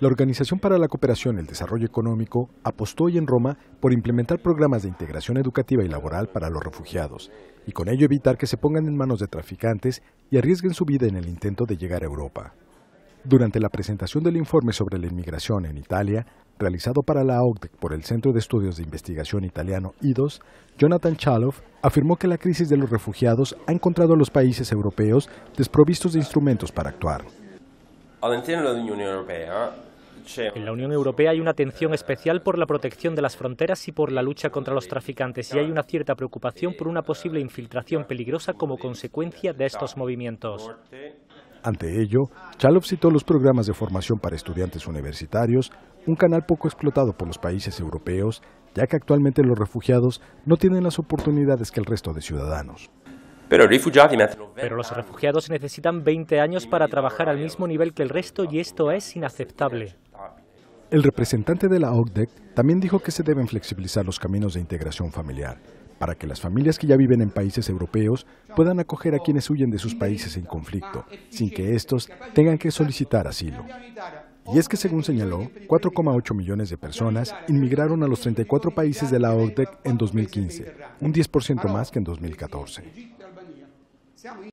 La Organización para la Cooperación y el Desarrollo Económico apostó hoy en Roma por implementar programas de integración educativa y laboral para los refugiados, y con ello evitar que se pongan en manos de traficantes y arriesguen su vida en el intento de llegar a Europa. Durante la presentación del informe sobre la inmigración en Italia, realizado para la OCDEC e por el Centro de Estudios de Investigación Italiano IDOS, Jonathan Chaloff afirmó que la crisis de los refugiados ha encontrado a los países europeos desprovistos de instrumentos para actuar. la Unión Europea en la Unión Europea hay una atención especial por la protección de las fronteras y por la lucha contra los traficantes y hay una cierta preocupación por una posible infiltración peligrosa como consecuencia de estos movimientos. Ante ello, Chalov citó los programas de formación para estudiantes universitarios, un canal poco explotado por los países europeos, ya que actualmente los refugiados no tienen las oportunidades que el resto de ciudadanos. Pero los refugiados necesitan 20 años para trabajar al mismo nivel que el resto y esto es inaceptable. El representante de la OCDEC e también dijo que se deben flexibilizar los caminos de integración familiar para que las familias que ya viven en países europeos puedan acoger a quienes huyen de sus países en conflicto, sin que estos tengan que solicitar asilo. Y es que, según señaló, 4,8 millones de personas inmigraron a los 34 países de la OCDEC e en 2015, un 10% más que en 2014.